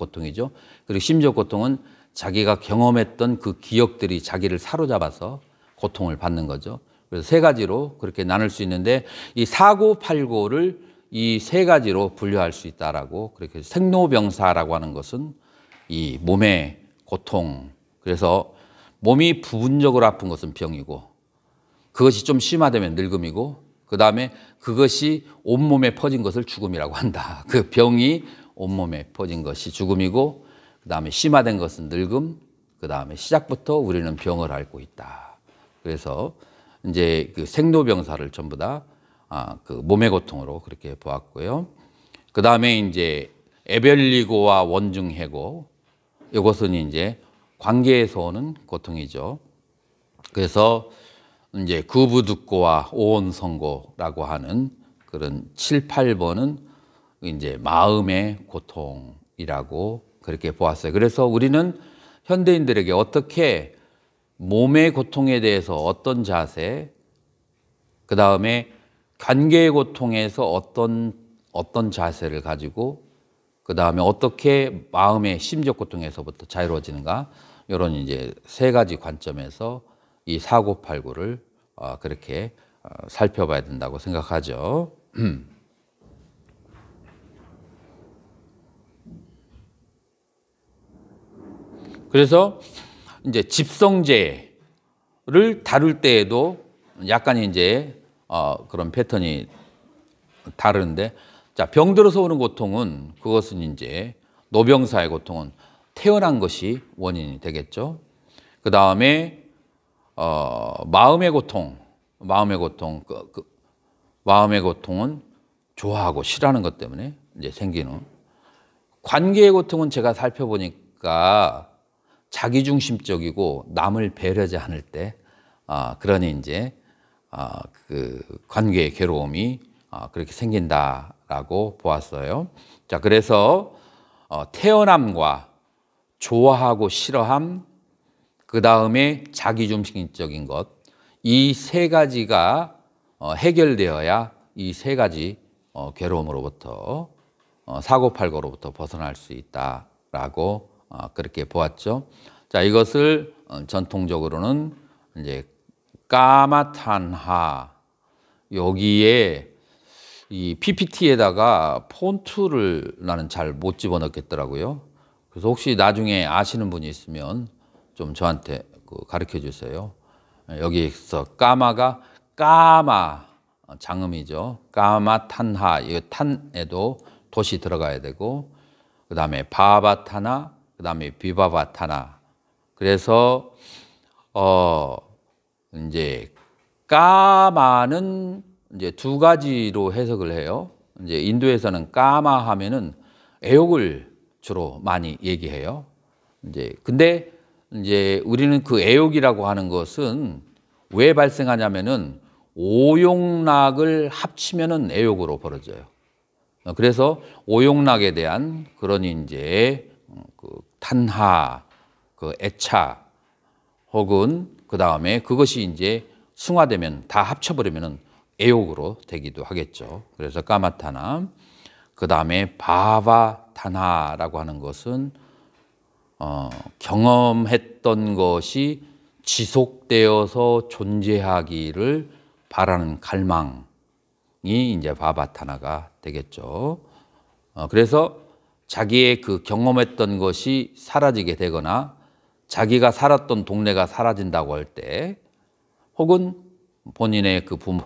고통이죠. 그리고 심적 고통은 자기가 경험했던 그 기억들이 자기를 사로잡아서 고통을 받는 거죠. 그래서 세 가지로 그렇게 나눌 수 있는데 이 사고 팔고를 이 세 가지로 분류할 수 있다라고 그렇게 생로병사라고 하는 것은 이 몸의 고통 그래서 몸이 부분적으로 아픈 것은 병이고 그것이 좀 심화되면 늙음이고 그 다음에 그것이 온몸에 퍼진 것을 죽음이라고 한다. 그 병이 온몸에 퍼진 것이 죽음이고 그 다음에 심화된 것은 늙음 그 다음에 시작부터 우리는 병을 앓고 있다. 그래서 이제 그 생로병사를 전부 다 아, 그 몸의 고통으로 그렇게 보았고요. 그 다음에 이제 에벨리고와 원중해고 이것은 이제 관계에서 오는 고통이죠. 그래서 이제 구부득고와 오온성고라고 하는 그런 7, 8번은 이제 마음의 고통이라고 그렇게 보았어요. 그래서 우리는 현대인들에게 어떻게 몸의 고통에 대해서 어떤 자세, 그 다음에 관계의 고통에서 어떤 어떤 자세를 가지고 그 다음에 어떻게 마음의 심적 고통에서부터 자유로워지는가 이런 이제 세 가지 관점에서 이 사고팔구를 어, 그렇게 어, 살펴봐야 된다고 생각하죠. 그래서 이제 집성제를 다룰 때에도 약간 이제 어, 그런 패턴이 다른데 자 병들어서 오는 고통은 그것은 이제 노병사의 고통은 태어난 것이 원인이 되겠죠. 그 다음에 어, 마음의 고통, 마음의 고통, 그, 그, 마음의 고통은 좋아하고 싫어하는 것 때문에 이제 생기는 관계의 고통은 제가 살펴보니까 자기중심적이고 남을 배려하지 않을 때 아, 그러니 이제 아, 그 관계의 괴로움이 아, 그렇게 생긴다라고 보았어요. 자, 그래서 어, 태어남과 좋아하고 싫어함, 그 다음에 자기중심적인 것, 이 세 가지가 어, 해결되어야 이 세 가지 어, 괴로움으로부터 어, 사고팔고로부터 벗어날 수 있다라고 아, 그렇게 보았죠. 자, 이것을 어, 전통적으로는 이제 까마탄하 여기에 이 PPT에다가 폰트를 나는 잘 못 집어넣겠더라고요. 그래서 혹시 나중에 아시는 분이 있으면 좀 저한테 그 가르쳐 주세요. 예, 여기서 까마가 까마 어, 장음이죠. 까마탄하 이 탄에도 도시 들어가야 되고 그 다음에 바바타나 그 다음에 비바바타나. 그래서 어 이제 까마는 이제 두 가지로 해석을 해요. 이제 인도에서는 까마 하면은 애욕을 주로 많이 얘기해요. 이제 근데 이제 우리는 그 애욕이라고 하는 것은 왜 발생하냐면은 오용락을 합치면은 애욕으로 벌어져요. 어, 그래서 오용락에 대한 그런 이제 그 탄하, 그 애차 혹은 그 다음에 그것이 이제 승화되면 다 합쳐버리면은 애욕으로 되기도 하겠죠. 그래서 까마타나, 그 다음에 바바타나라고 하는 것은 어, 경험했던 것이 지속되어서 존재하기를 바라는 갈망이 이제 바바타나가 되겠죠. 어, 그래서 자기의 그 경험했던 것이 사라지게 되거나 자기가 살았던 동네가 사라진다고 할 때 혹은 본인의 그 부모,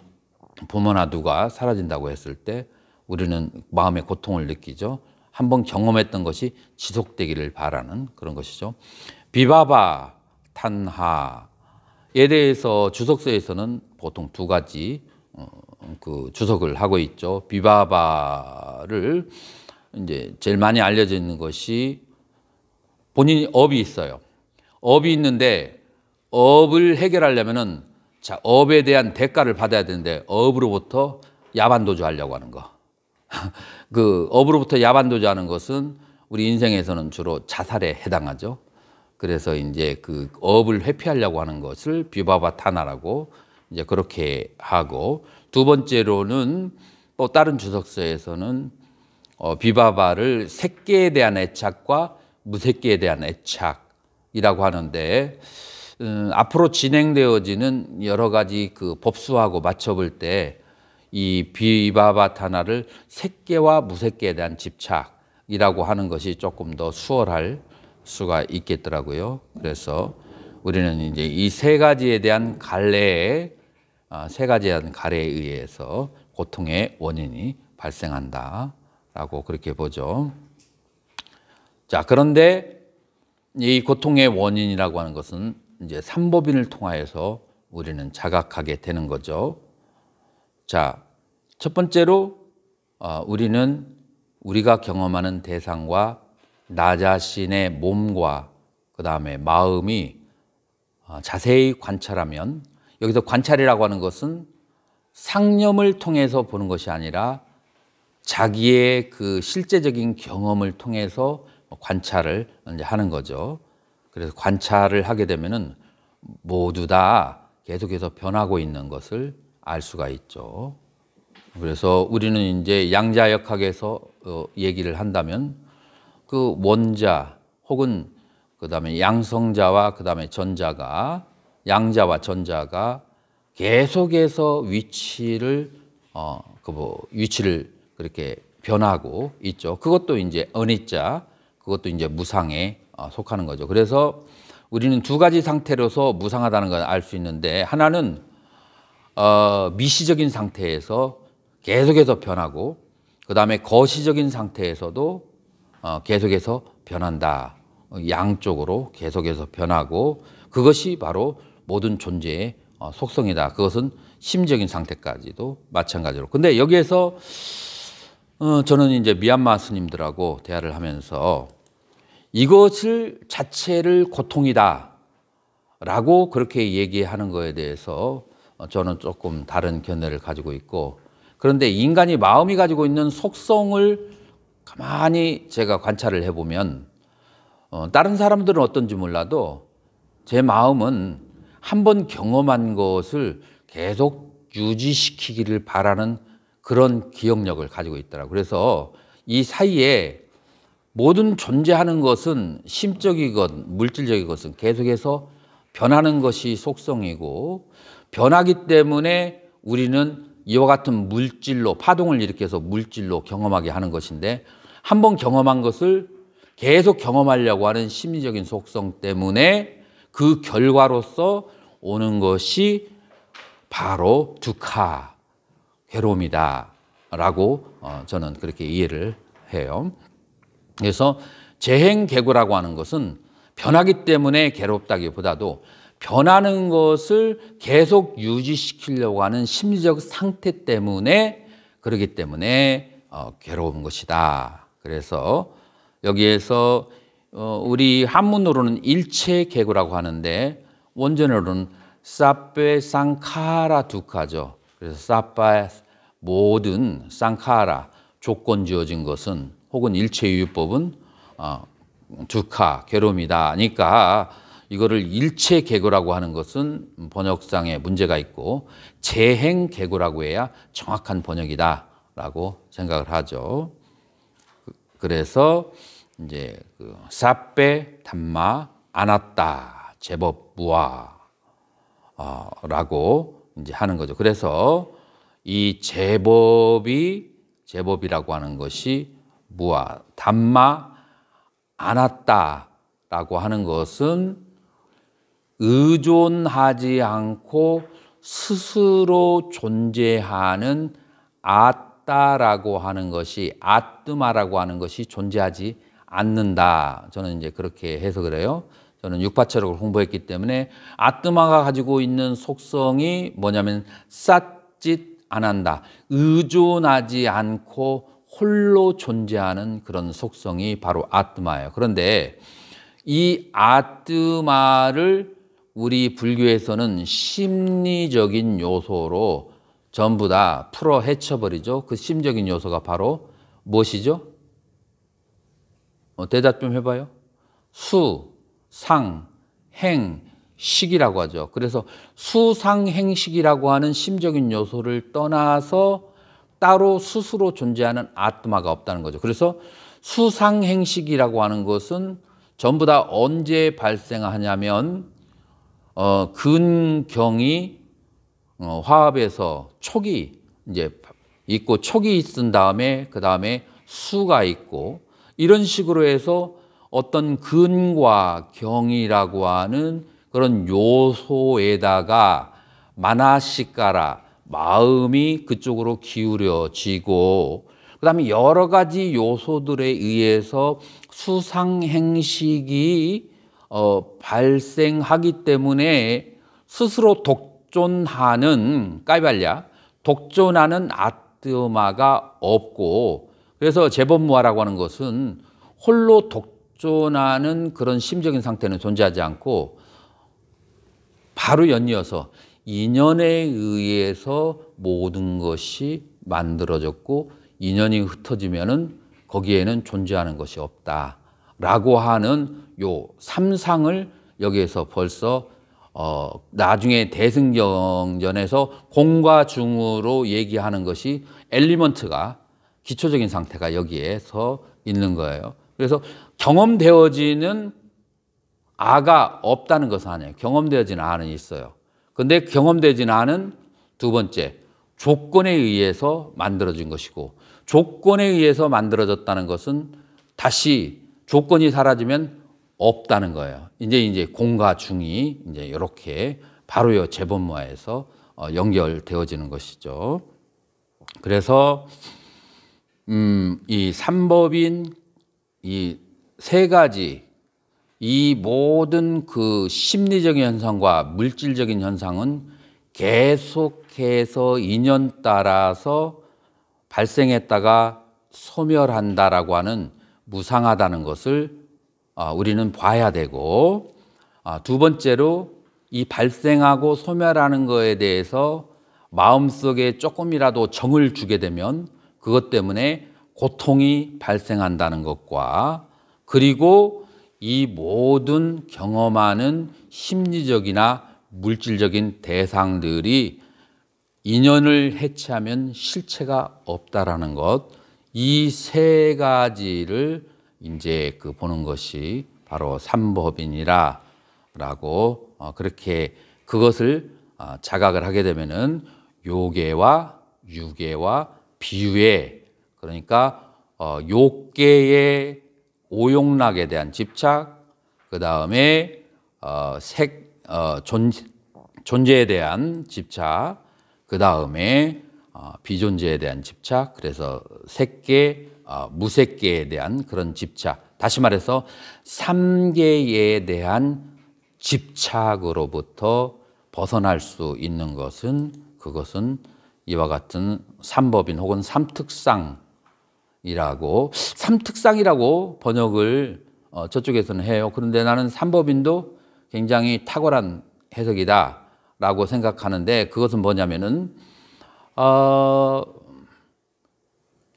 부모나 누가 사라진다고 했을 때 우리는 마음의 고통을 느끼죠. 한번 경험했던 것이 지속되기를 바라는 그런 것이죠. 비바바 탄하에 대해서 주석서에서는 보통 두 가지 어, 그 주석을 하고 있죠. 비바바를 이제 제일 많이 알려져 있는 것이 본인이 업이 있어요. 업이 있는데 업을 해결하려면은 자, 업에 대한 대가를 받아야 되는데 업으로부터 야반도주 하려고 하는 거. 그 업으로부터 야반도주 하는 것은 우리 인생에서는 주로 자살에 해당하죠. 그래서 이제 그 업을 회피하려고 하는 것을 비바바타나라고 이제 그렇게 하고 두 번째로는 또 다른 주석서에서는 어, 비바바를 새끼에 대한 애착과 무새끼에 대한 애착이라고 하는데 음, 앞으로 진행되어지는 여러 가지 그 법수하고 맞춰볼 때 이 비바바타나를 새끼와 무새끼에 대한 집착이라고 하는 것이 조금 더 수월할 수가 있겠더라고요. 그래서 우리는 이제 이 세 가지에 대한 갈래에 아, 세 가지에 대한 갈래에 의해서 고통의 원인이 발생한다. 라고 그렇게 보죠. 자, 그런데 이 고통의 원인이라고 하는 것은 이제 삼법인을 통하여서 우리는 자각하게 되는 거죠. 자, 첫 번째로 어, 우리는 우리가 경험하는 대상과 나 자신의 몸과 그 다음에 마음이 어, 자세히 관찰하면 여기서 관찰이라고 하는 것은 상념을 통해서 보는 것이 아니라 자기의 그 실제적인 경험을 통해서 뭐 관찰을 이제 하는 거죠. 그래서 관찰을 하게 되면은 모두 다 계속해서 변하고 있는 것을 알 수가 있죠. 그래서 우리는 이제 양자역학에서 어, 얘기를 한다면 그 원자 혹은 그 다음에 양성자와 그 다음에 전자가 양자와 전자가 계속해서 위치를 어, 그 뭐 위치를 그렇게 변하고 있죠. 그것도 이제 언이자 그것도 이제 무상에 어, 속하는 거죠. 그래서 우리는 두 가지 상태로서 무상하다는 걸 알 수 있는데 하나는 어, 미시적인 상태에서 계속해서 변하고 그 다음에 거시적인 상태에서도 어, 계속해서 변한다. 양쪽으로 계속해서 변하고 그것이 바로 모든 존재의 어, 속성이다. 그것은 심적인 상태까지도 마찬가지로. 근데 여기에서 어, 저는 이제 미얀마 스님들하고 대화를 하면서 이것을 자체를 고통이다 라고 그렇게 얘기하는 것에 대해서 저는 조금 다른 견해를 가지고 있고 그런데 인간이 마음이 가지고 있는 속성을 가만히 제가 관찰을 해보면 어, 다른 사람들은 어떤지 몰라도 제 마음은 한 번 경험한 것을 계속 유지시키기를 바라는 그런 기억력을 가지고 있더라. 그래서 이 사이에 모든 존재하는 것은 심적이건 물질적인 것은 계속해서 변하는 것이 속성이고 변하기 때문에 우리는 이와 같은 물질로 파동을 일으켜서 물질로 경험하게 하는 것인데 한번 경험한 것을 계속 경험하려고 하는 심리적인 속성 때문에 그 결과로서 오는 것이 바로 두카 괴로움이다라고 어, 저는 그렇게 이해를 해요. 그래서 재행개구라고 하는 것은 변하기 때문에 괴롭다기보다도 변하는 것을 계속 유지시키려고 하는 심리적 상태 때문에 그러기 때문에 어, 괴로운 것이다. 그래서 여기에서 어, 우리 한문으로는 일체개구라고 하는데 원전으로는 사페상카라 두카죠. 그래서 사빠 모든 쌍카라 조건 지어진 것은 혹은 일체유유법은 어, 두카 괴로움이다니까 이거를 일체 개구라고 하는 것은 번역상의 문제가 있고 재행 개구라고 해야 정확한 번역이다라고 생각을 하죠. 그, 그래서 이제 그 사빼 담마 안았다 제법 무아라고 어, 이제 하는 거죠. 그래서 이 제법이 제법이라고 하는 것이 무아 담마 않았다라고 하는 것은 의존하지 않고 스스로 존재하는 아따라고 하는 것이 아뜨마라고 하는 것이 존재하지 않는다. 저는 이제 그렇게 해석을 해요. 저는 육파철학을 공부했기 때문에 아뜨마가 가지고 있는 속성이 뭐냐면 삿짓 안 한다. 의존하지 않고 홀로 존재하는 그런 속성이 바로 아트마예요. 그런데 이 아트마를 우리 불교에서는 심리적인 요소로 전부 다 풀어 헤쳐버리죠. 그 심적인 요소가 바로 무엇이죠? 어, 대답 좀 해봐요. 수, 상, 행, 식이라고 하죠. 그래서 수상행식이라고 하는 심적인 요소를 떠나서 따로 스스로 존재하는 아트마가 없다는 거죠. 그래서 수상행식이라고 하는 것은 전부 다 언제 발생하냐면 어, 근경이 어, 화합에서 촉이 이제 있고 촉이 있은 다음에 그 다음에 수가 있고 이런 식으로 해서 어떤 근과 경이라고 하는 그런 요소에다가 마나시까라 마음이 그쪽으로 기울여지고 그다음에 여러 가지 요소들에 의해서 수상 행식이 어, 발생하기 때문에 스스로 독존하는 까이발랴 독존하는 아트마가 없고 그래서 제법무화라고 하는 것은 홀로 독존하는 그런 심적인 상태는 존재하지 않고 바로 연이어서 인연에 의해서 모든 것이 만들어졌고 인연이 흩어지면은 거기에는 존재하는 것이 없다라고 하는 요 삼상을 여기에서 벌써 어 나중에 대승경전에서 공과 중으로 얘기하는 것이 엘리먼트가 기초적인 상태가 여기에서 있는 거예요. 그래서 경험되어지는 아가 없다는 것은 아니에요. 경험되어진 아는 있어요. 근데 경험되진 않은 두 번째, 조건에 의해서 만들어진 것이고, 조건에 의해서 만들어졌다는 것은 다시 조건이 사라지면 없다는 거예요. 이제 이제 공과 중이 이제 이렇게 바로 요재본모에서 어, 연결되어지는 것이죠. 그래서 음, 이 삼법인 이 세 가지 이 모든 그 심리적인 현상과 물질적인 현상은 계속해서 인연 따라서 발생했다가 소멸한다라고 하는 무상하다는 것을 아, 우리는 봐야 되고 아, 두 번째로 이 발생하고 소멸하는 것에 대해서 마음속에 조금이라도 정을 주게 되면 그것 때문에 고통이 발생한다는 것과 그리고 이 모든 경험하는 심리적이나 물질적인 대상들이 인연을 해체하면 실체가 없다라는 것, 이 세 가지를 이제 그 보는 것이 바로 삼법인이라라고 어, 그렇게 그것을 어, 자각을 하게 되면은 요괴와 유괴와 비유의 그러니까 어, 요괴의 오용락에 대한 집착, 그 다음에 어, 색, 어, 존재, 존재에 대한 집착, 그 다음에 어, 비존재에 대한 집착, 그래서 색계, 어, 무색계에 대한 그런 집착. 다시 말해서 삼계에 대한 집착으로부터 벗어날 수 있는 것은 그것은 이와 같은 삼법인 혹은 삼특상 이라고 삼특상이라고 번역을 어, 저쪽에서는 해요. 그런데 나는 삼법인도 굉장히 탁월한 해석이다라고 생각하는데 그것은 뭐냐면은 어,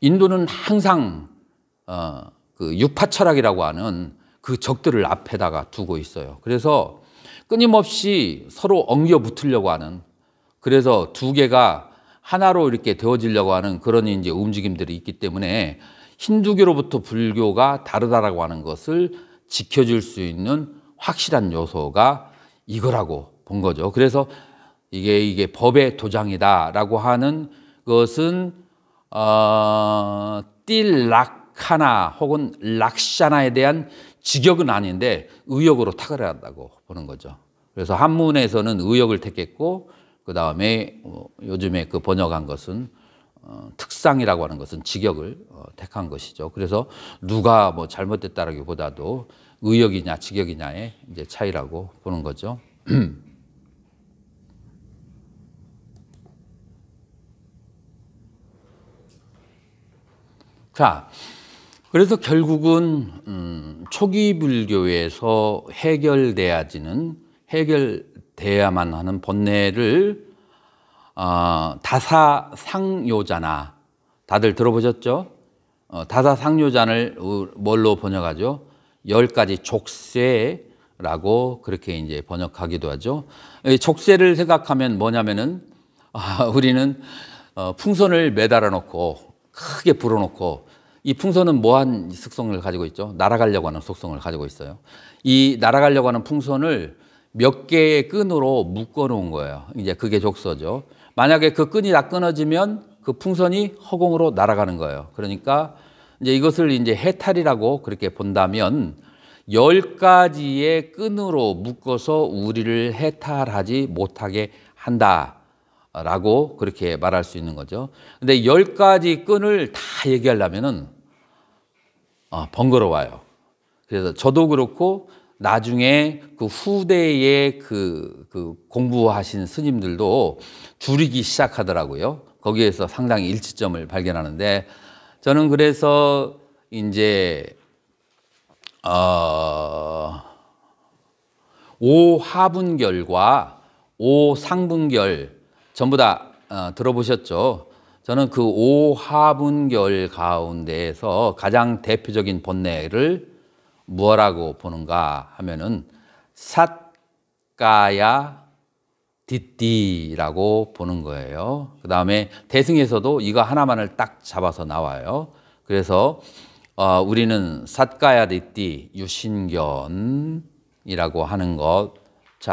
인도는 항상 어, 그 육파철학이라고 하는 그 적들을 앞에다가 두고 있어요. 그래서 끊임없이 서로 엉겨 붙으려고 하는 그래서 두 개가 하나로 이렇게 되어지려고 하는 그런 이제 움직임들이 있기 때문에 힌두교로부터 불교가 다르다라고 하는 것을 지켜줄 수 있는 확실한 요소가 이거라고 본 거죠. 그래서 이게 이게 법의 도장이다라고 하는 것은 어, 띨락하나 혹은 락샤나에 대한 직역은 아닌데 의역으로 타결한다고 보는 거죠. 그래서 한문에서는 의역을 택했고 그 다음에 어, 요즘에 그 번역한 것은 어, 특상이라고 하는 것은 직역을 어, 택한 것이죠. 그래서 누가 뭐 잘못됐다라기보다도 의역이냐 직역이냐의 이제 차이라고 보는 거죠. 자, 그래서 결국은 음, 초기 불교에서 해결돼야지는 해결 돼야만 하는 번뇌를 어, 다사상요자나 다들 들어보셨죠? 어, 다사상요잔을 뭘로 번역하죠? 열 가지 족쇄라고 그렇게 이제 번역하기도 하죠. 족쇄를 생각하면 뭐냐면은 아, 우리는 어, 풍선을 매달아 놓고 크게 불어 놓고 이 풍선은 뭐한 특성을 가지고 있죠? 날아가려고 하는 속성을 가지고 있어요. 이 날아가려고 하는 풍선을 몇 개의 끈으로 묶어 놓은 거예요. 이제 그게 족서죠. 만약에 그 끈이 다 끊어지면 그 풍선이 허공으로 날아가는 거예요. 그러니까 이제 이것을 이제 해탈이라고 그렇게 본다면 열 가지의 끈으로 묶어서 우리를 해탈하지 못하게 한다라고 그렇게 말할 수 있는 거죠. 근데 열 가지 끈을 다 얘기하려면은 아, 번거로워요. 그래서 저도 그렇고 나중에 그 후대에 그, 그 공부하신 스님들도 줄이기 시작하더라고요. 거기에서 상당히 일치점을 발견하는데 저는 그래서 이제 어, 오하분결과 오상분결 전부 다 어, 들어보셨죠? 저는 그 오하분결 가운데에서 가장 대표적인 본뇌를 뭐라고 보는가 하면은 사가야 디띠라고 보는 거예요. 그 다음에 대승에서도 이거 하나만을 딱 잡아서 나와요. 그래서 어, 우리는 삿가야 디띠 유신견이라고 하는 것.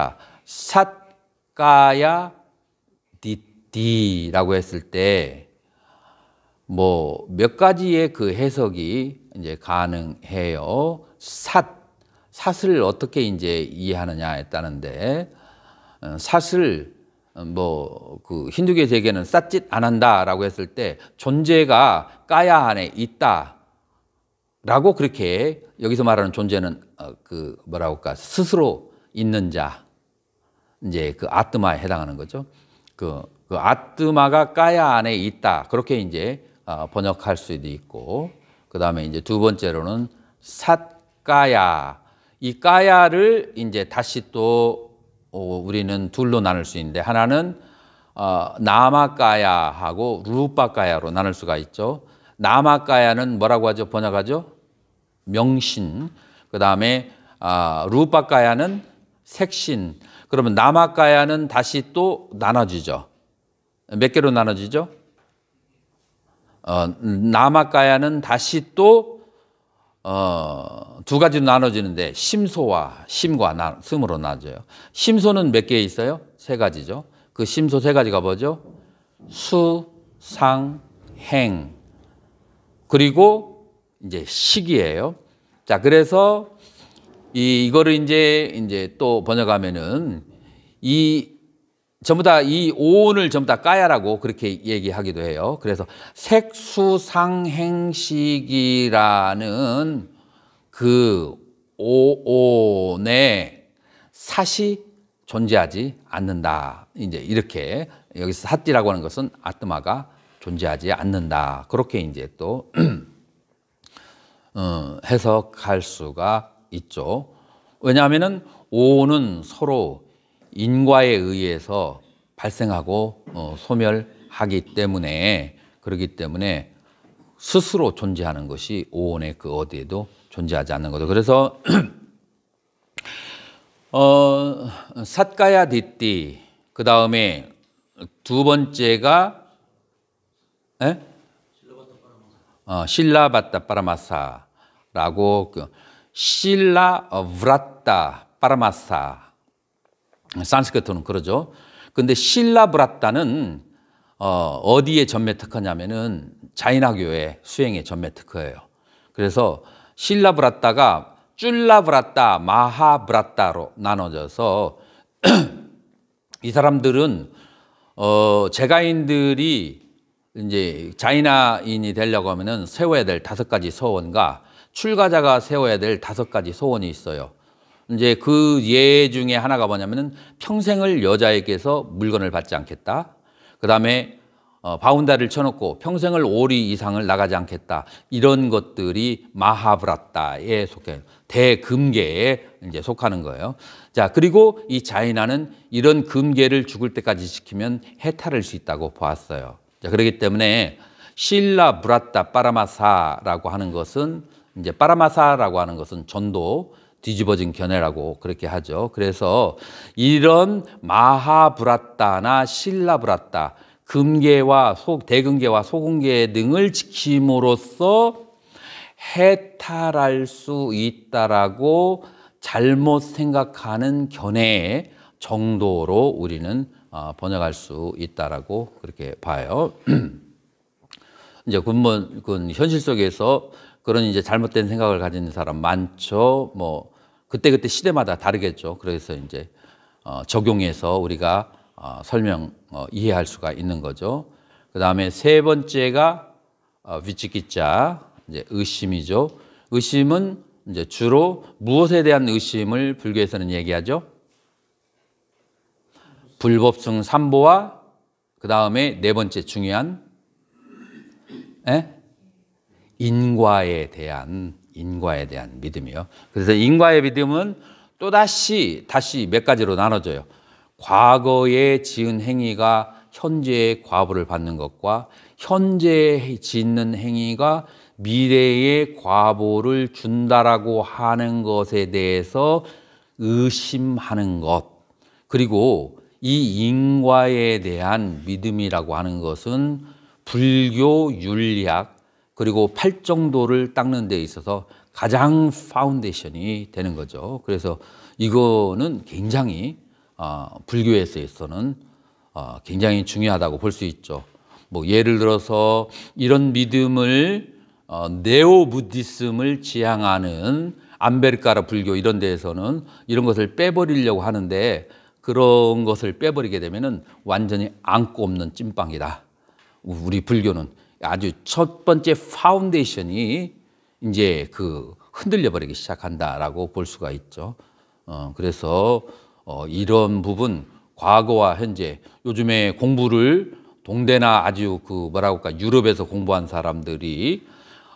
자, 삿가야 디띠라고 했을 때 뭐 몇 가지의 그 해석이 이제 가능해요. 삿, 삿을 어떻게 이제 이해하느냐에 따는데 어, 삿을 어, 뭐그 힌두교 세계는 삿짓 안 한다라고 했을 때 존재가 까야 안에 있다. 라고 그렇게 여기서 말하는 존재는 어, 그 뭐라고 할까 스스로 있는 자 이제 그 아트마에 해당하는 거죠. 그, 그 아트마가 까야 안에 있다 그렇게 이제 번역할 수도 있고 그 다음에 이제 두 번째로는 삿 까야. 이 까야를 이제 다시 또 어, 우리는 둘로 나눌 수 있는데 하나는 어, 남아까야하고 루빠까야로 나눌 수가 있죠. 남아까야는 뭐라고 하죠? 번역하죠? 명신. 그 다음에 어, 아, 루빠까야는 색신. 그러면 남아까야는 다시 또 나눠지죠. 몇 개로 나눠지죠? 어, 남아까야는 다시 또 어, 두 가지로 나눠지는데 심소와 심과 나, 숨으로 나눠져요. 심소는 몇 개 있어요? 세 가지죠. 그 심소 세 가지가 뭐죠? 수, 상, 행. 그리고 이제 식이에요. 자, 그래서 이, 이거를 이제 이제 또 번역하면은 이 전부 다 이 오온을 전부 다 까야라고 그렇게 얘기하기도 해요. 그래서 색수상행식이라는 그 오온의 사시 존재하지 않는다. 이제 이렇게 여기서 사띠라고 하는 것은 아트마가 존재하지 않는다. 그렇게 이제 또 어, 해석할 수가 있죠. 왜냐하면 오온은 서로 인과에 의해서 발생하고 어, 소멸하기 때문에 그러기 때문에 스스로 존재하는 것이 오온의 그 어디에도 존재하지 않는 거죠. 그래서 어, 사가야 디띠 그 다음에 두 번째가 에? 어, 실라바타 파라마사라고 그 실라 브라타 파라마사 산스크트는 그러죠. 근데 신라브라타는 어, 어디에 전매 특허냐면은 자이나교의 수행에 전매 특허예요. 그래서 신라브라타가 쭐라브라타, 마하브라타로 나눠져서 이 사람들은 어, 제가인들이 이제 자이나인이 되려고 하면은 세워야 될 다섯 가지 소원과 출가자가 세워야 될 다섯 가지 소원이 있어요. 이제 그 예 중에 하나가 뭐냐면은 평생을 여자에게서 물건을 받지 않겠다. 그 다음에 어, 바운다를 쳐놓고 평생을 오리 이상을 나가지 않겠다. 이런 것들이 마하브라타에 속해 대금계에 이제 속하는 거예요. 자, 그리고 이 자이나는 이런 금계를 죽을 때까지 지키면 해탈할 수 있다고 보았어요. 자, 그렇기 때문에 실라 브라타 파라마사라고 하는 것은 이제 파라마사라고 하는 것은 전도 뒤집어진 견해라고 그렇게 하죠. 그래서 이런 마하브라타나 신라브라타 금계와 소, 대금계와 소금계 등을 지킴으로써 해탈할 수 있다라고 잘못 생각하는 견해 의 정도로 우리는 어, 번역할 수 있다라고 그렇게 봐요. 이제 근본 그 현실 속에서 그런 이제 잘못된 생각을 가진 사람 많죠. 뭐 그때그때 시대마다 다르겠죠. 그래서 이제 어, 적용해서 우리가 어, 설명, 어, 이해할 수가 있는 거죠. 그 다음에 세 번째가 어, 위치기자, 이제 의심이죠. 의심은 이제 주로 무엇에 대한 의심을 불교에서는 얘기하죠? 불법성 삼보와 그 다음에 네 번째 중요한 에? 예? 인과에 대한 인과에 대한 믿음이요. 그래서 인과의 믿음은 또다시 다시 몇 가지로 나눠져요. 과거에 지은 행위가 현재의 과부를 받는 것과 현재에 짓는 행위가 미래의 과보를 준다라고 하는 것에 대해서 의심하는 것 그리고 이 인과에 대한 믿음이라고 하는 것은 불교 윤리학 그리고 팔 정도를 닦는 데 있어서 가장 파운데이션이 되는 거죠. 그래서 이거는 굉장히 어, 불교에 있어서는 어, 굉장히 중요하다고 볼 수 있죠. 뭐 예를 들어서 이런 믿음을 어, 네오 부디즘을 지향하는 안베르카라 불교 이런 데에서는 이런 것을 빼버리려고 하는데 그런 것을 빼버리게 되면은 완전히 안고 없는 찐빵이다. 우리 불교는 아주 첫 번째 파운데이션이 이제 그 흔들려 버리기 시작한다라고 볼 수가 있죠. 어, 그래서 어, 이런 부분 과거와 현재 요즘에 공부를 동대나 아주 그 뭐라고 할까 유럽에서 공부한 사람들이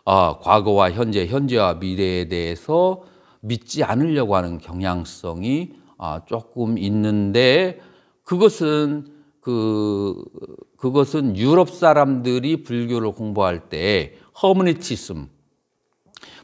어, 과거와 현재, 현재와 미래에 대해서 믿지 않으려고 하는 경향성이 어, 조금 있는데 그것은 그 그것은 유럽 사람들이 불교를 공부할 때 허무니티즘,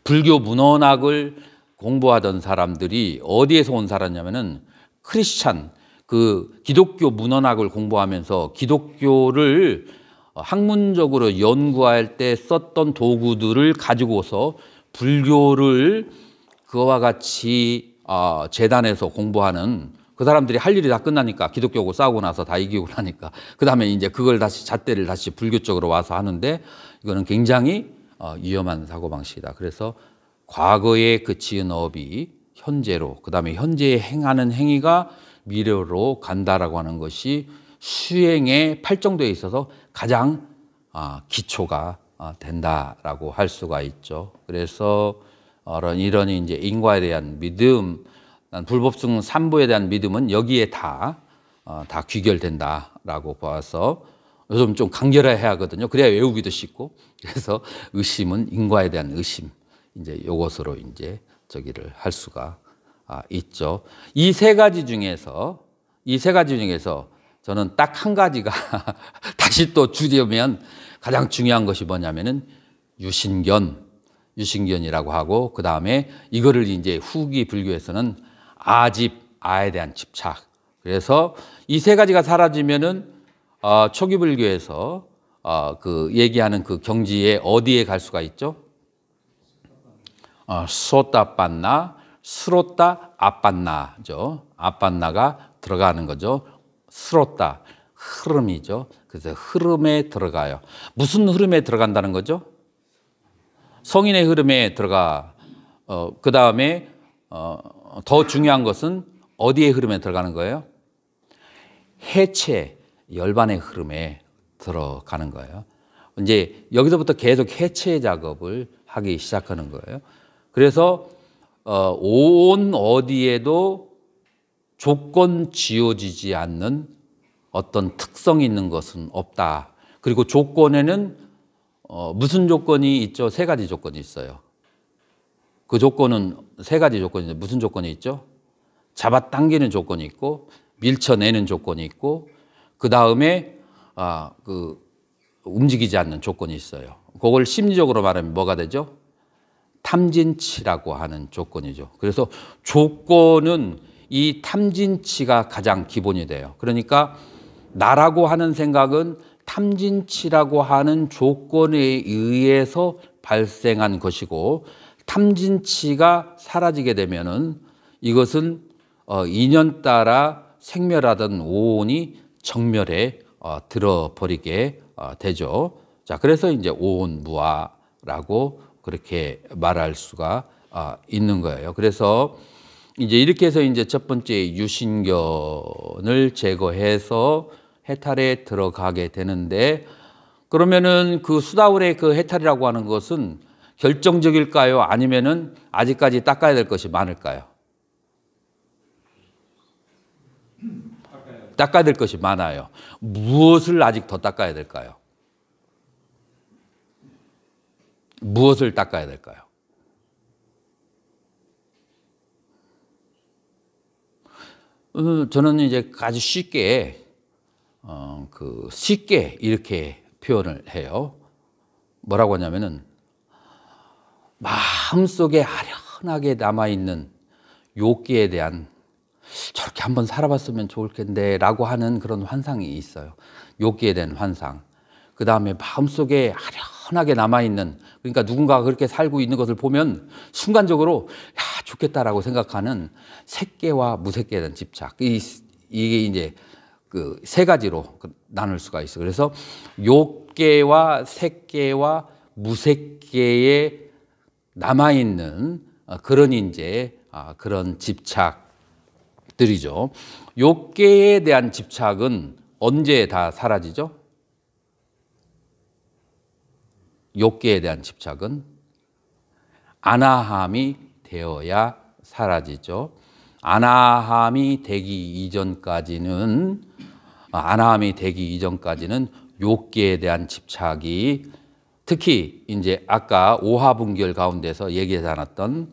불교 문헌학을 공부하던 사람들이 어디에서 온 사람이냐면은 크리스찬, 그 기독교 문헌학을 공부하면서 기독교를 학문적으로 연구할 때 썼던 도구들을 가지고서 불교를 그와 같이 아, 재단에서 공부하는 그 사람들이 할 일이 다 끝나니까 기독교고 싸우고 나서 다 이기고 나니까 그 다음에 이제 그걸 다시 잣대를 다시 불교 쪽으로 와서 하는데 이거는 굉장히 어, 위험한 사고 방식이다. 그래서 과거에 그 지은 업이 현재로 그 다음에 현재에 행하는 행위가 미래로 간다라고 하는 것이 수행에 팔정도에 있어서 가장 아, 기초가 아, 된다라고 할 수가 있죠. 그래서 이런 이런 이제 인과에 대한 믿음 불법성 삼보에 대한 믿음은 여기에 다, 어, 다 귀결된다라고 보아서 요즘 좀 간결해야 하거든요. 그래야 외우기도 쉽고. 그래서 의심은 인과에 대한 의심. 이제 요것으로 이제 저기를 할 수가 아, 있죠. 이 세 가지 중에서, 이 세 가지 중에서 저는 딱 한 가지가 다시 또 줄이면 가장 중요한 것이 뭐냐면은 유신견, 유신견이라고 하고 그 다음에 이거를 이제 후기 불교에서는 아집, 아에 대한 집착. 그래서 이 세 가지가 사라지면은 어, 초기불교에서 어, 그 얘기하는 그 경지에 어디에 갈 수가 있죠? 소따빤나, 어, 스로따 아빤나죠. 아빤나가 들어가는 거죠. 스로따 흐름이죠. 그래서 흐름에 들어가요. 무슨 흐름에 들어간다는 거죠? 성인의 흐름에 들어가. 어, 그 다음에 어, 더 중요한 것은 어디의 흐름에 들어가는 거예요? 해체, 열반의 흐름에 들어가는 거예요. 이제 여기서부터 계속 해체 작업을 하기 시작하는 거예요. 그래서 어, 온 어디에도 조건 지어지지 않는 어떤 특성이 있는 것은 없다. 그리고 조건에는 어, 무슨 조건이 있죠? 세 가지 조건이 있어요. 그 조건은 세 가지 조건인데 무슨 조건이 있죠? 잡아당기는 조건이 있고 밀쳐내는 조건이 있고 그 다음에 아, 그 움직이지 않는 조건이 있어요. 그걸 심리적으로 말하면 뭐가 되죠? 탐진치라고 하는 조건이죠. 그래서 조건은 이 탐진치가 가장 기본이 돼요. 그러니까 나라고 하는 생각은 탐진치라고 하는 조건에 의해서 발생한 것이고 탐진치가 사라지게 되면은 이것은 어, 인연 따라 생멸하던 오온이 정멸에 어, 들어버리게 어, 되죠. 자, 그래서 이제 오온무아라고 그렇게 말할 수가 어, 있는 거예요. 그래서 이제 이렇게 해서 이제 첫 번째 유신견을 제거해서 해탈에 들어가게 되는데 그러면은 그 수다울의 그 해탈이라고 하는 것은 결정적일까요? 아니면은 아직까지 닦아야 될 것이 많을까요? 닦아야 될 것이 많아요. 무엇을 아직 더 닦아야 될까요? 무엇을 닦아야 될까요? 어, 저는 이제 아주 쉽게, 어, 그, 쉽게 이렇게 표현을 해요. 뭐라고 하냐면은, 마음속에 아련하게 남아있는 욕기에 대한 저렇게 한번 살아봤으면 좋을텐데 라고 하는 그런 환상이 있어요. 욕기에 대한 환상. 그 다음에 마음속에 아련하게 남아있는 그러니까 누군가가 그렇게 살고 있는 것을 보면 순간적으로 야 좋겠다라고 생각하는 새끼와 무새끼에 대한 집착. 이, 이게 이제 그 세 가지로 그 나눌 수가 있어. 그래서 욕개와 새끼와 무새끼의 남아있는 어, 그런 이제 아, 그런 집착들이죠. 욕계에 대한 집착은 언제 다 사라지죠? 욕계에 대한 집착은 아나함이 되어야 사라지죠. 아나함이 되기 이전까지는 어, 아나함이 되기 이전까지는 욕기에 대한 집착이 특히 이제 아까 오화분결 가운데서 얘기해지 않았던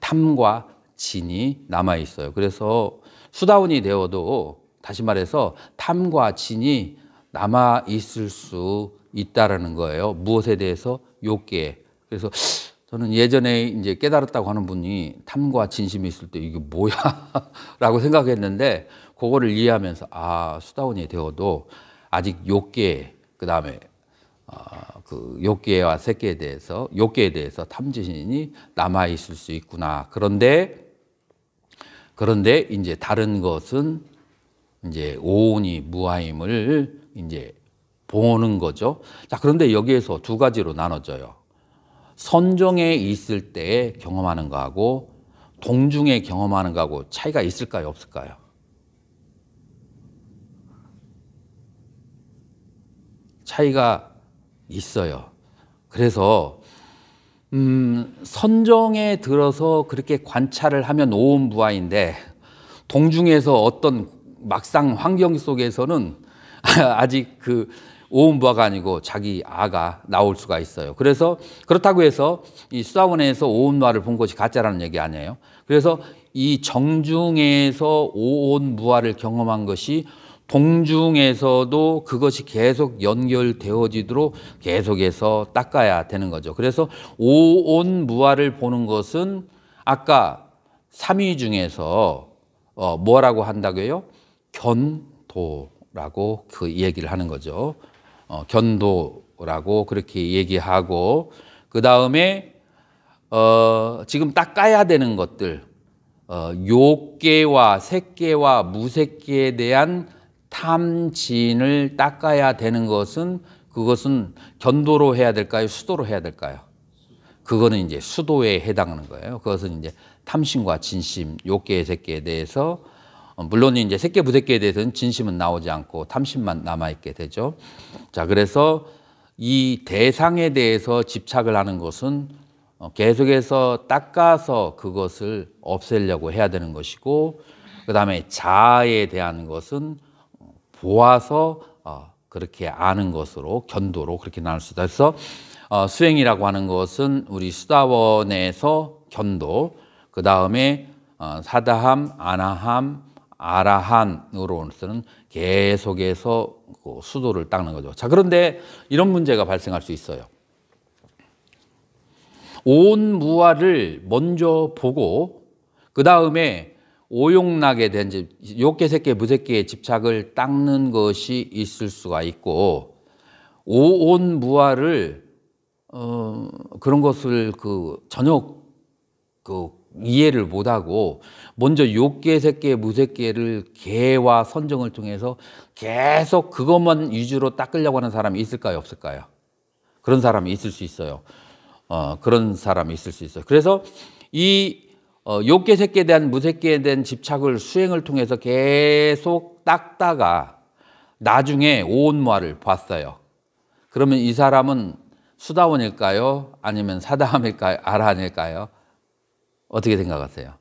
탐과 진이 남아 있어요. 그래서 수다운이 되어도 다시 말해서 탐과 진이 남아 있을 수 있다라는 거예요. 무엇에 대해서 욕계. 그래서 저는 예전에 이제 깨달았다고 하는 분이 탐과 진심이 있을 때 이게 뭐야라고 생각했는데 그거를 이해하면서 아 수다운이 되어도 아직 욕계 그 다음에 아, 그 욕기와 새끼에 대해서 욕기에 대해서 탐지신이 남아 있을 수 있구나. 그런데 그런데 이제 다른 것은 이제 오온이 무하임을 이제 보는 거죠. 자, 그런데 여기에서 두 가지로 나눠져요. 선종에 있을 때 경험하는 거하고 동중에 경험하는 거하고 차이가 있을까요, 없을까요? 차이가 있어요. 그래서 음, 선정에 들어서 그렇게 관찰을 하면 오음부화인데 동중에서 어떤 막상 환경 속에서는 아직 그 오음부화가 아니고 자기 아가 나올 수가 있어요. 그래서 그렇다고 해서 이 수사원에서 오음부화를 본 것이 가짜라는 얘기 아니에요. 그래서 이 정중에서 오온부화를 경험한 것이 공중에서도 그것이 계속 연결되어지도록 계속해서 닦아야 되는 거죠. 그래서 오온 무화를 보는 것은 아까 3위 중에서 어, 뭐라고 한다고요? 견도라고 그 얘기를 하는 거죠. 어, 견도라고 그렇게 얘기하고 그 다음에 어, 지금 닦아야 되는 것들 어, 요계와 색계와 무색계에 대한 탐진을 닦아야 되는 것은 그것은 견도로 해야 될까요? 수도로 해야 될까요? 그거는 이제 수도에 해당하는 거예요. 그것은 이제 탐심과 진심, 욕계의 새끼에 대해서 어, 물론 이제 새끼 부새끼에 대해서는 진심은 나오지 않고 탐심만 남아 있게 되죠. 자, 그래서 이 대상에 대해서 집착을 하는 것은 어, 계속해서 닦아서 그것을 없애려고 해야 되는 것이고 그다음에 자아에 대한 것은 보아서 어, 그렇게 아는 것으로 견도로 그렇게 나눌 수 있다. 그래서 어, 수행이라고 하는 것은 우리 수다원에서 견도, 그 다음에 어, 사다함, 아나함, 아라한으로는 계속해서 그 수도를 닦는 거죠. 자, 그런데 이런 문제가 발생할 수 있어요. 온 무화를 먼저 보고 그 다음에 오용나게 된 집, 욕계 새끼 무새끼의 집착을 닦는 것이 있을 수가 있고 오온 무화를 어, 그런 것을 그 전혀 그 이해를 못하고 먼저 욕계 새끼 무새끼를 개와 선정을 통해서 계속 그것만 위주로 닦으려고 하는 사람이 있을까요 없을까요? 그런 사람이 있을 수 있어요. 어, 그런 사람이 있을 수 있어요. 그래서 이 어, 욕계 새끼에 대한 무새끼에 대한 집착을 수행을 통해서 계속 닦다가 나중에 오온무아를 봤어요. 그러면 이 사람은 수다원일까요? 아니면 사다함일까요? 아란일까요? 어떻게 생각하세요?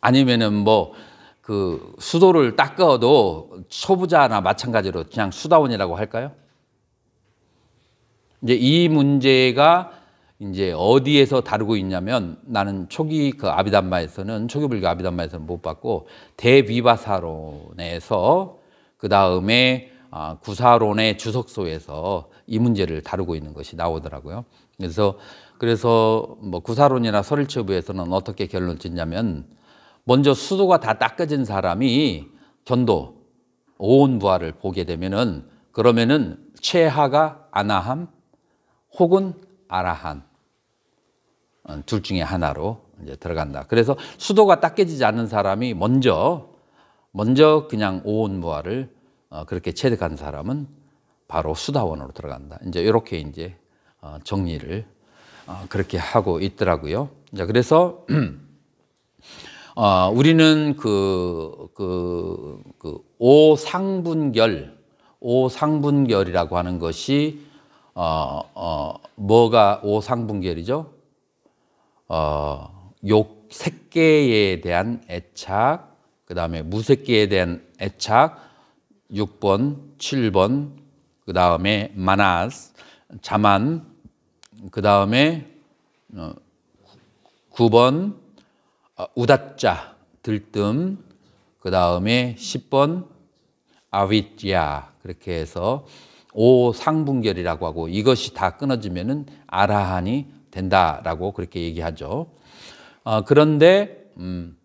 아니면은 뭐 그 수도를 닦아도 초보자나 마찬가지로 그냥 수다원이라고 할까요? 이제 이 문제가 이제 어디에서 다루고 있냐면 나는 초기 그 아비담마에서는 초기 불교 아비담마에서는 못 봤고 대비바사론에서 그 다음에 아, 구사론의 주석소에서 이 문제를 다루고 있는 것이 나오더라고요. 그래서 그래서 뭐 구사론이나 서울체부에서는 어떻게 결론 짓냐면 먼저 수도가 다 닦아진 사람이 견도 오온 부하를 보게 되면은 그러면은 최하가 아나함 혹은 아라한 어, 둘 중에 하나로 이제 들어간다. 그래서 수도가 닦여지지 않는 사람이 먼저 먼저 그냥 오온무아를 어, 그렇게 체득한 사람은 바로 수다원으로 들어간다. 이제 이렇게 이제 어, 정리를 그렇게 하고 있더라고요. 자 그래서 어, 우리는 그, 그, 그 오상분결 오상분결이라고 하는 것이 어, 어, 뭐가 오상분결이죠? 어, 욕, 색계에 대한 애착, 그 다음에 무색계에 대한 애착, 6번, 7번, 그 다음에 마나스, 자만, 그 다음에 9번, 어, 어, 우다짜, 들뜸, 그 다음에 10번, 아위야 그렇게 해서 오상분결이라고 하고 이것이 다 끊어지면은 아라한이 된다라고 그렇게 얘기하죠. 어, 그런데 음,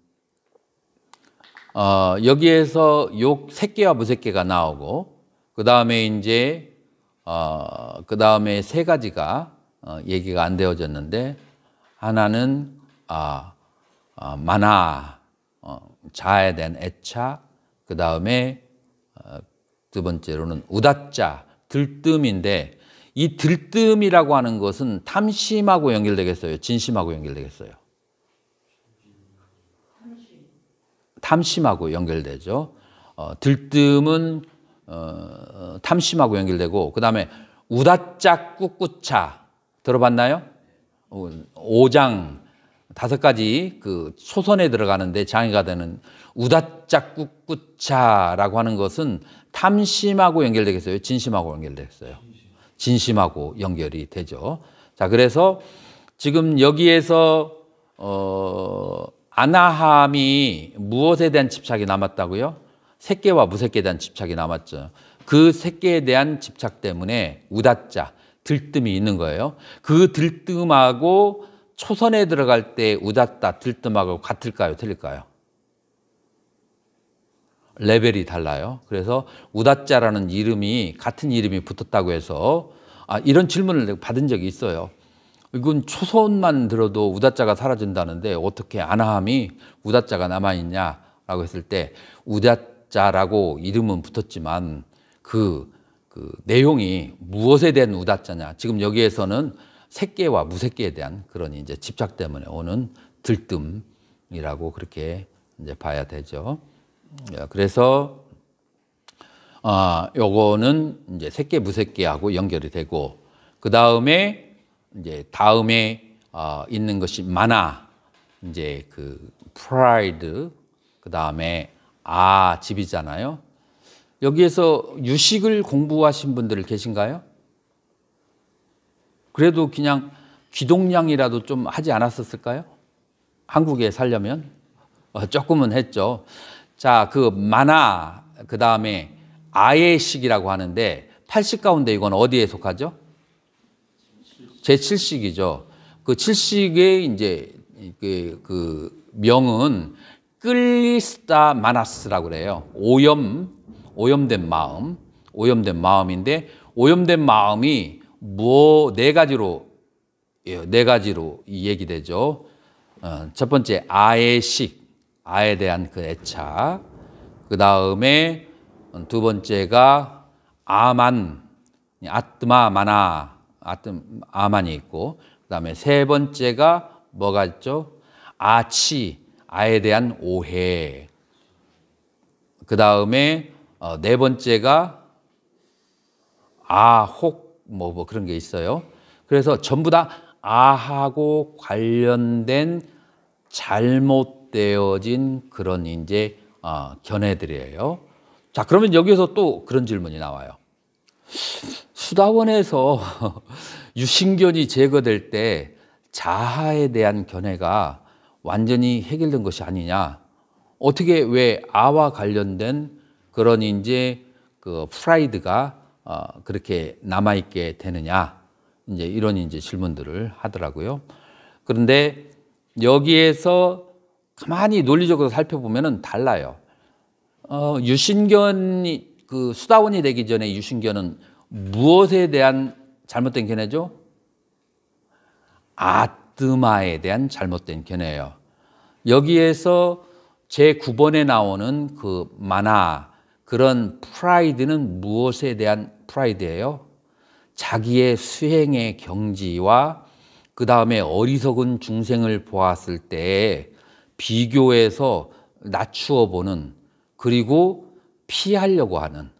어, 여기에서 욕 새끼와 무새끼가 나오고 그 다음에 이제 어, 그 다음에 세 가지가 어, 얘기가 안 되어졌는데 하나는 아, 아 만화 어, 자에 대한 애차 그 다음에 어, 두 번째로는 우다자 들뜸인데 이 들뜸이라고 하는 것은 탐심하고 연결되겠어요? 진심하고 연결되겠어요? 탐심하고 연결되죠. 어, 들뜸은 어, 탐심하고 연결되고 그 다음에 우다짝 꿋꿋차 들어봤나요? 5장 어, 다섯 가지 그 소선에 들어가는데 장애가 되는 우다짝 꿋꿋차라고 하는 것은 탐심하고 연결되겠어요? 진심하고 연결되겠어요? 진심하고 연결이 되죠. 자, 그래서 지금 여기에서 어, 아나함이 무엇에 대한 집착이 남았다고요? 새끼와 무새끼에 대한 집착이 남았죠. 그 새끼에 대한 집착 때문에 우다자 들뜸이 있는 거예요. 그 들뜸하고 초선에 들어갈 때 우다따 들뜸하고 같을까요? 틀릴까요? 레벨이 달라요. 그래서 우다짜라는 이름이 같은 이름이 붙었다고 해서 아, 이런 질문을 받은 적이 있어요. 이건 초소음만 들어도 우다자가 사라진다는데 어떻게 아나함이 우다자가 남아있냐라고 했을 때 우다자라고 이름은 붙었지만 그, 그 내용이 무엇에 대한 우다자냐 지금 여기에서는 새끼와 무새끼에 대한 그런 이제 집착 때문에 오는 들뜸이라고 그렇게 이제 봐야 되죠. 예, 그래서 아, 요거는 이제 새끼 무새끼하고 연결이 되고 그 다음에 이제 다음에 어, 있는 것이 많아 이제 그 프라이드 그 다음에 아 집이잖아요. 여기에서 유식을 공부하신 분들 계신가요? 그래도 그냥 기동량이라도 좀 하지 않았었을까요? 한국에 살려면 어, 조금은 했죠. 자, 그 마나, 그 다음에 아예식이라고 하는데 80 가운데 이건 어디에 속하죠? 제7식이죠. 그 7식의 이제 그, 그 명은 끌리스타 마나스라고 그래요. 오염, 오염된 마음, 오염된 마음인데 오염된 마음이 뭐 네 가지로 네 가지로 예, 네 얘기되죠. 어, 첫 번째 아예식, 아에 대한 그 애착. 그 다음에 두 번째가 아만, 아트마마나, 아트, 아만이 있고, 그 다음에 세 번째가 뭐가 있죠? 아치, 아에 대한 오해. 그 다음에 어, 네 번째가 아혹, 뭐, 뭐 그런 게 있어요. 그래서 전부 다 아하고 관련된 잘못 잘못되어진 그런 이제 어, 견해들이에요. 자, 그러면 여기에서 또 그런 질문이 나와요. 수다원에서 유신견이 제거될 때 자아에 대한 견해가 완전히 해결된 것이 아니냐? 어떻게 왜 아와 관련된 그런 이제 그 프라이드가 어, 그렇게 남아 있게 되느냐? 이제 이런 이제 질문들을 하더라고요. 그런데 여기에서 가만히 논리적으로 살펴보면 달라요. 어, 유신견이 그 수다원이 되기 전에 유신견은 무엇에 대한 잘못된 견해죠? 아뜨마에 대한 잘못된 견해예요. 여기에서 제 9번에 나오는 그 만화 그런 프라이드는 무엇에 대한 프라이드예요? 자기의 수행의 경지와 그 다음에 어리석은 중생을 보았을 때에 비교해서 낮추어 보는 그리고 피하려고 하는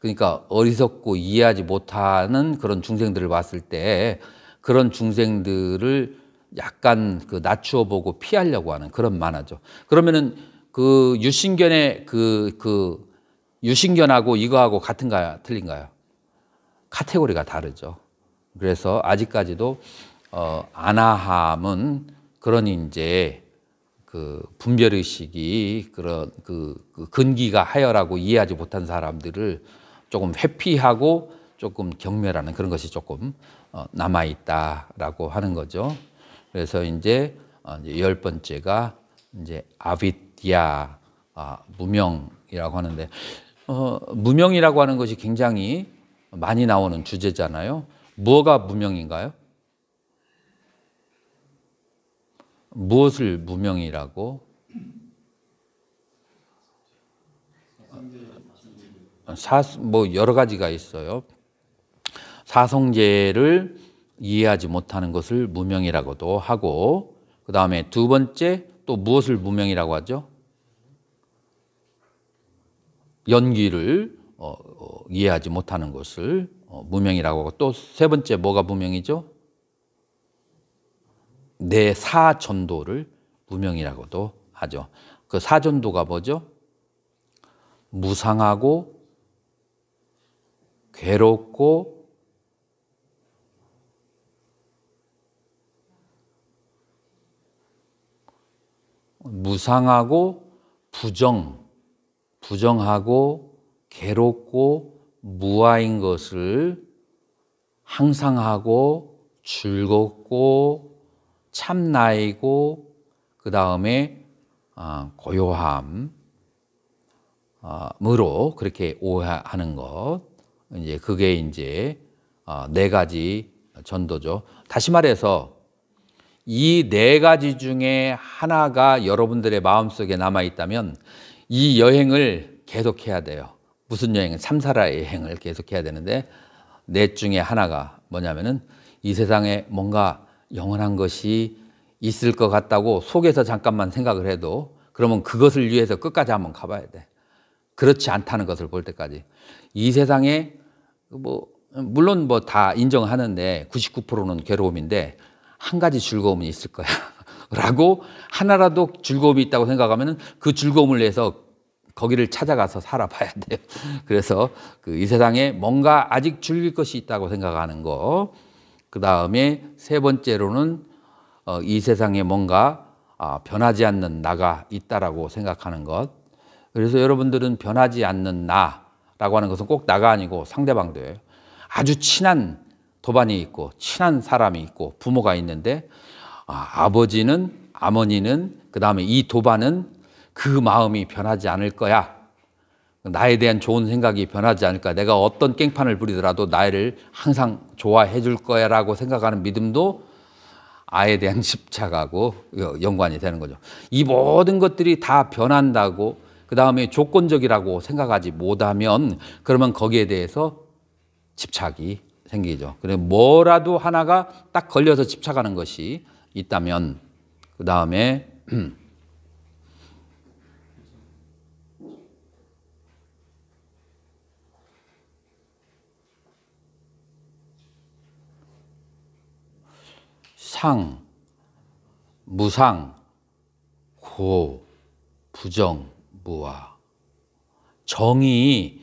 그러니까 어리석고 이해하지 못하는 그런 중생들을 봤을 때 그런 중생들을 약간 그 낮추어 보고 피하려고 하는 그런 만화죠. 그러면은 그 유신견의 그, 그 유신견하고 이거하고 같은가요? 틀린가요? 카테고리가 다르죠. 그래서 아직까지도 어, 아나함은 그런 이제 그 분별 의식이 그런 그, 그 근기가 하여라고 이해하지 못한 사람들을 조금 회피하고 조금 경멸하는 그런 것이 조금 어, 남아 있다라고 하는 거죠. 그래서 어, 이제 열 번째가 이제 아비디아 아, 무명이라고 하는데 어, 무명이라고 하는 것이 굉장히 많이 나오는 주제잖아요. 무엇가 무명인가요? 무엇을 무명이라고? 사, 뭐 여러 가지가 있어요. 사성제를 이해하지 못하는 것을 무명이라고도 하고 그 다음에 두 번째 또 무엇을 무명이라고 하죠? 연기를 어, 어, 이해하지 못하는 것을 어, 무명이라고 하고 또 세 번째 뭐가 무명이죠? 내 사전도를 무명이라고도 하죠. 그 사전도가 뭐죠? 무상하고 괴롭고 무상하고 부정, 부정하고 괴롭고 무아인 것을 항상 하고 즐겁고 참나이고 그 다음에 아, 고요함으로 아, 그렇게 오해하는 것 이제 그게 이제 아, 네 가지 전도죠. 다시 말해서 이 네 가지 중에 하나가 여러분들의 마음속에 남아 있다면 이 여행을 계속해야 돼요. 무슨 여행은 사라 여행을 계속해야 되는데 넷 중에 하나가 뭐냐면은 이 세상에 뭔가 영원한 것이 있을 것 같다고 속에서 잠깐만 생각을 해도 그러면 그것을 위해서 끝까지 한번 가봐야 돼. 그렇지 않다는 것을 볼 때까지. 이 세상에 뭐 물론 뭐 다 인정하는데 99%는 괴로움인데 한 가지 즐거움이 있을 거야. 라고 하나라도 즐거움이 있다고 생각하면 그 즐거움을 위해서 거기를 찾아가서 살아봐야 돼요. 그래서 그 이 세상에 뭔가 아직 즐길 것이 있다고 생각하는 거. 그 다음에 세 번째로는 어, 이 세상에 뭔가 아, 변하지 않는 나가 있다라고 생각하는 것. 그래서 여러분들은 변하지 않는 나라고 하는 것은 꼭 나가 아니고 상대방도 예요 아주 친한 도반이 있고 친한 사람이 있고 부모가 있는데 아, 버지는 아머니는 그 다음에 이 도반은 그 마음이 변하지 않을 거야 나에 대한 좋은 생각이 변하지 않을까. 내가 어떤 깽판을 부리더라도 나를 항상 좋아해 줄 거야라고 생각하는 믿음도 아에 대한 집착하고 연관이 되는 거죠. 이 모든 것들이 다 변한다고 그 다음에 조건적이라고 생각하지 못하면 그러면 거기에 대해서 집착이 생기죠. 그래 뭐라도 하나가 딱 걸려서 집착하는 것이 있다면 그 다음에 상, 무상, 고, 부정, 무와 정이